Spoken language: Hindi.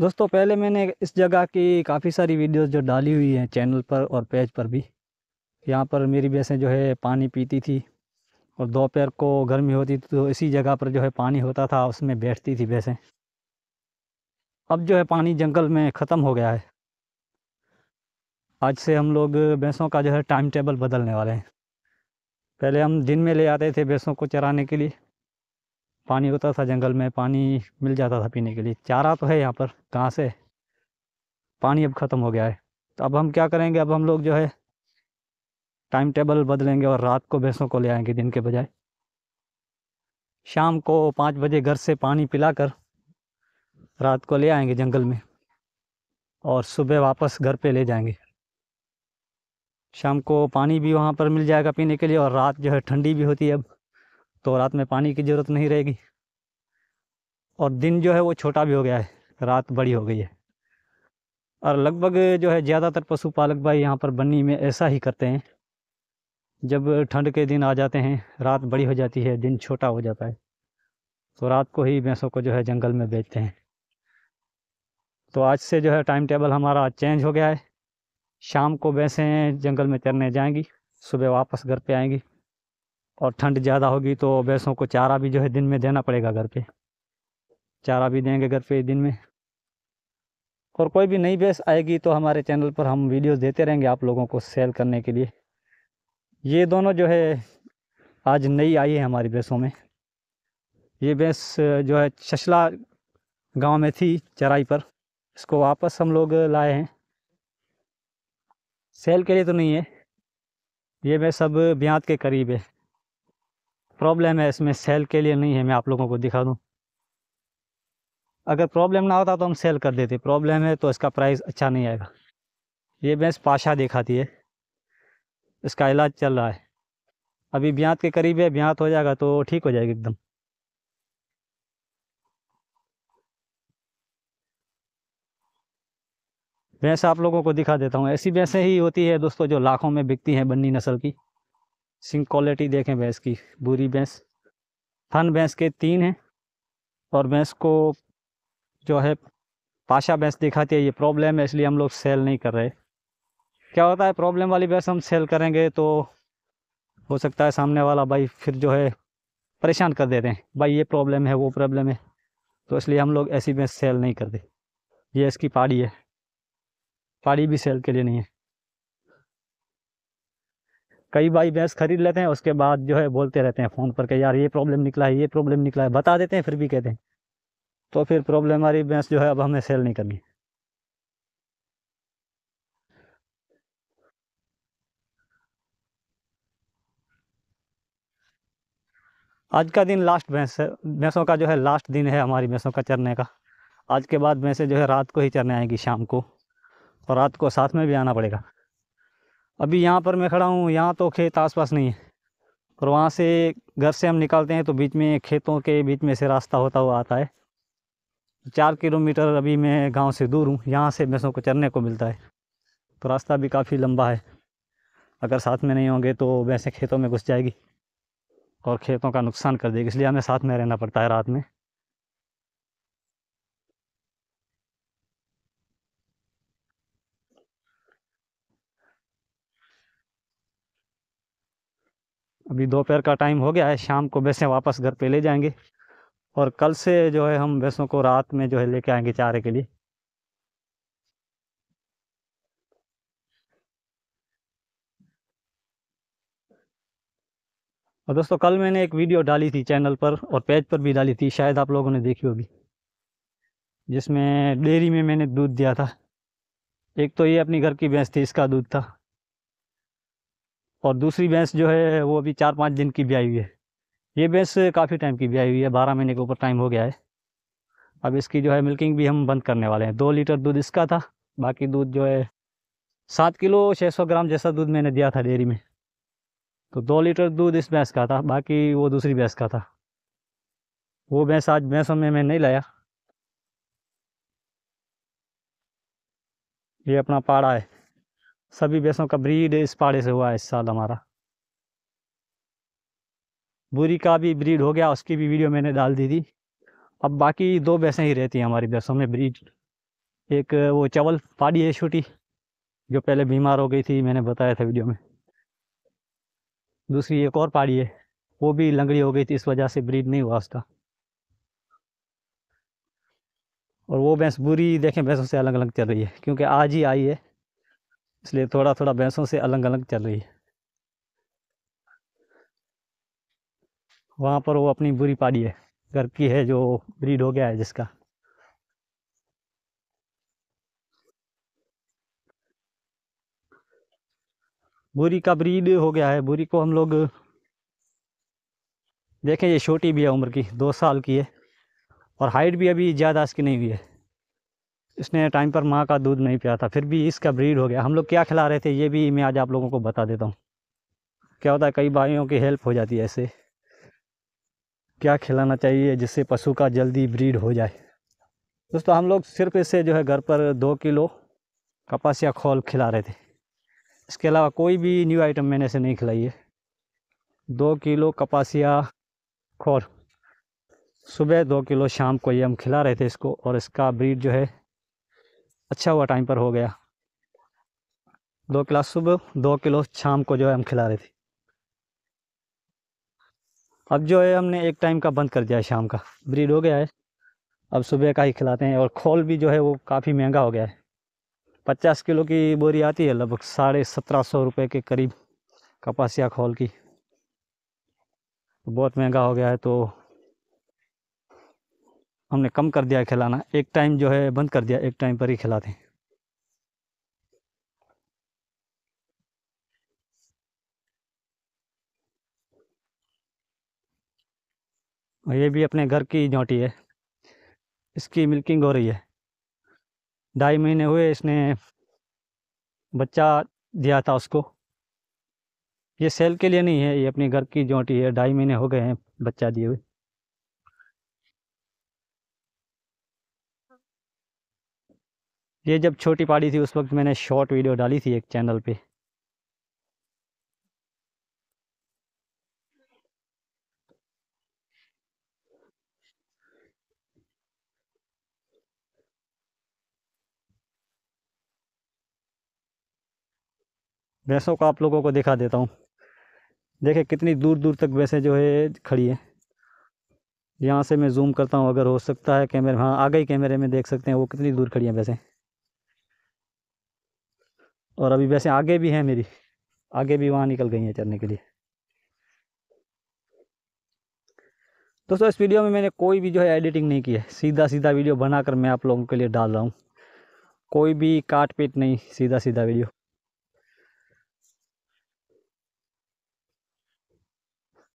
दोस्तों पहले मैंने इस जगह की काफ़ी सारी वीडियोस जो डाली हुई हैं चैनल पर और पेज पर भी यहाँ पर मेरी भैंसें जो है पानी पीती थी और दोपहर को गर्मी होती थी तो इसी जगह पर जो है पानी होता था उसमें बैठती थी भैंसें अब जो है पानी जंगल में ख़त्म हो गया है आज से हम लोग भैंसों का जो है टाइम टेबल बदलने वाले हैं पहले हम दिन में ले आते थे भैंसों को चराने के लिए पानी होता था जंगल में पानी मिल जाता था पीने के लिए चारा तो है यहाँ पर कहाँ से पानी अब ख़त्म हो गया है तो अब हम क्या करेंगे अब हम लोग जो है टाइम टेबल बदलेंगे और रात को भैंसों को ले आएंगे दिन के बजाय शाम को पाँच बजे घर से पानी पिलाकर रात को ले आएंगे जंगल में और सुबह वापस घर पे ले जाएंगे शाम को पानी भी वहाँ पर मिल जाएगा पीने के लिए और रात जो है ठंडी भी होती है अब तो रात में पानी की ज़रूरत नहीं रहेगी और दिन जो है वो छोटा भी हो गया है रात बड़ी हो गई है और लगभग जो है ज़्यादातर पशुपालक भाई यहाँ पर बन्नी में ऐसा ही करते हैं जब ठंड के दिन आ जाते हैं रात बड़ी हो जाती है दिन छोटा हो जाता है तो रात को ही भैंसों को जो है जंगल में बेचते हैं तो आज से जो है टाइम टेबल हमारा चेंज हो गया है शाम को भैंसें जंगल में चरने जाएंगी सुबह वापस घर पे आएंगी और ठंड ज़्यादा होगी तो भैंसों को चारा भी जो है दिन में देना पड़ेगा घर पे चारा भी देंगे घर पे दिन में और कोई भी नई भैंस आएगी तो हमारे चैनल पर हम वीडियोस देते रहेंगे आप लोगों को सेल करने के लिए ये दोनों जो है आज नई आई है हमारी भैंसों में ये भैंस जो है चशला गांव में थी चराई पर इसको वापस हम लोग लाए हैं सेल के लिए तो नहीं है ये भैंस सब ब्यात के करीब है प्रॉब्लम है इसमें सेल के लिए नहीं है मैं आप लोगों को दिखा दूँ अगर प्रॉब्लम ना होता तो हम सेल कर देते प्रॉब्लम है तो इसका प्राइस अच्छा नहीं आएगा ये भैंस पाशा दिखाती है इसका इलाज चल रहा है अभी ब्यात के करीब है ब्यात हो जाएगा तो ठीक हो जाएगी एकदम भैंस आप लोगों को दिखा देता हूँ ऐसी भैंसें ही होती है दोस्तों जो लाखों में बिकती हैं बन्नी नस्ल की सिंह क्वालिटी देखें भैंस की बुरी भैंस थन भैंस के तीन हैं और भैंस को जो है पाशा भैंस दिखाती है ये प्रॉब्लम है इसलिए हम लोग सेल नहीं कर रहे क्या होता है प्रॉब्लम वाली भैंस हम सेल करेंगे तो हो सकता है सामने वाला भाई फिर जो है परेशान कर देते हैं भाई ये प्रॉब्लम है वो प्रॉब्लम है तो इसलिए हम लोग ऐसी भैंस सेल नहीं करते ये इसकी पाड़ी है पाड़ी भी सेल के लिए नहीं है कई भाई भैंस खरीद लेते हैं उसके बाद जो है बोलते रहते हैं फ़ोन पर कि यार ये प्रॉब्लम निकला है ये प्रॉब्लम निकला है बता देते हैं फिर भी कहते हैं तो फिर प्रॉब्लम हमारी भैंस जो है अब हमें सेल नहीं करनी आज का दिन लास्ट भैंस है भैंसों का जो है लास्ट दिन है हमारी भैंसों का चरने का आज के बाद भैंसें जो है रात को ही चरने आएंगी शाम को और रात को साथ में भी आना पड़ेगा अभी यहाँ पर मैं खड़ा हूँ यहाँ तो खेत आसपास नहीं है और वहाँ से घर से हम निकालते हैं तो बीच में खेतों के बीच में से रास्ता होता हुआ आता है चार किलोमीटर अभी मैं गांव से दूर हूँ यहाँ से भैंसों को चरने को मिलता है तो रास्ता भी काफ़ी लंबा है अगर साथ में नहीं होंगे तो भैंसें खेतों में घुस जाएगी और खेतों का नुकसान कर देगी इसलिए हमें साथ में रहना पड़ता है रात में अभी दोपहर का टाइम हो गया है शाम को भैंसें वापस घर पे ले जाएंगे और कल से जो है हम भैंसों को रात में जो है लेके आएंगे चारे के लिए और दोस्तों कल मैंने एक वीडियो डाली थी चैनल पर और पेज पर भी डाली थी शायद आप लोगों ने देखी होगी जिसमें डेयरी में मैंने दूध दिया था एक तो ये अपनी घर की भैंस थी इसका दूध था और दूसरी भैंस जो है वो अभी चार पाँच दिन की ब्याई हुई है ये भैंस काफ़ी टाइम की ब्याई हुई है बारह महीने के ऊपर टाइम हो गया है अब इसकी जो है मिल्किंग भी हम बंद करने वाले हैं दो लीटर दूध इसका था बाकी दूध जो है सात किलो छः सौ ग्राम जैसा दूध मैंने दिया था डेयरी में तो दो लीटर दूध इस भैंस का था बाकी वो दूसरी भैंस का था वो भैंस आज भैंसों में मैं नहीं लाया ये अपना पाड़ा है सभी भैंसों का ब्रीड इस पाड़े से हुआ है इस साल हमारा बुरी का भी ब्रीड हो गया उसकी भी वीडियो मैंने डाल दी थी अब बाकी दो भैंसें ही रहती हैं हमारी भैंसों में ब्रीड एक वो चावल पाड़ी है छोटी जो पहले बीमार हो गई थी मैंने बताया था वीडियो में दूसरी एक और पाड़ी है वो भी लंगड़ी हो गई थी इस वजह से ब्रीड नहीं हुआ उसका और वो भैंस बुरी देखें भैंसों से अलग अलग चल रही है क्योंकि आज ही आई है इसलिए थोड़ा थोड़ा भैंसों से अलग अलग चल रही है वहाँ पर वो अपनी बुरी पाड़ी है घर की है जो ब्रीड हो गया है जिसका बुरी का ब्रीड हो गया है बुरी को हम लोग देखें ये छोटी भी है उम्र की दो साल की है और हाइट भी अभी ज़्यादा इसकी नहीं हुई है इसने टाइम पर माँ का दूध नहीं पिया था फिर भी इसका ब्रीड हो गया हम लोग क्या खिला रहे थे ये भी मैं आज आप लोगों को बता देता हूँ क्या होता है कई भाइयों की हेल्प हो जाती है ऐसे क्या खिलाना चाहिए जिससे पशु का जल्दी ब्रीड हो जाए दोस्तों हम लोग सिर्फ इससे जो है घर पर दो किलो कपास या खोल खिला रहे थे इसके अलावा कोई भी न्यू आइटम मैंने इसे नहीं खिलाई है दो किलो कपासिया खोर सुबह दो किलो शाम को ये हम खिला रहे थे इसको और इसका ब्रीड जो है अच्छा हुआ टाइम पर हो गया दो किलो सुबह दो किलो शाम को जो है हम खिला रहे थे अब जो है हमने एक टाइम का बंद कर दिया है शाम का ब्रीड हो गया है अब सुबह का ही खिलाते हैं और खोल भी जो है वो काफ़ी महंगा हो गया है पचास किलो की बोरी आती है लगभग साढ़े सत्रह सौ रुपये के करीब कपासिया खोल की तो बहुत महंगा हो गया है तो हमने कम कर दिया खिलाना एक टाइम जो है बंद कर दिया एक टाइम पर ही खिलाते हैं और ये भी अपने घर की झोंटी है इसकी मिल्किंग हो रही है ढाई महीने हुए इसने बच्चा दिया था उसको ये सेल के लिए नहीं है ये अपने घर की जोटी है ढाई महीने हो गए हैं बच्चा दिए हुए ये जब छोटी पहाड़ी थी उस वक्त मैंने शॉर्ट वीडियो डाली थी एक चैनल पे भैंसों का आप लोगों को दिखा देता हूँ देखे कितनी दूर दूर तक भैंसें जो है खड़ी है यहाँ से मैं जूम करता हूँ अगर हो सकता है कैमरे हाँ आ गई कैमरे में देख सकते हैं वो कितनी दूर खड़ी हैं भैंसें और अभी वैसे आगे भी है मेरी आगे भी वहाँ निकल गई हैं चरने के लिए दोस्तों इस वीडियो में मैंने कोई भी जो है एडिटिंग नहीं की है सीधा सीधा वीडियो बनाकर मैं आप लोगों के लिए डाल रहा हूँ कोई भी काट पीट नहीं सीधा सीधा वीडियो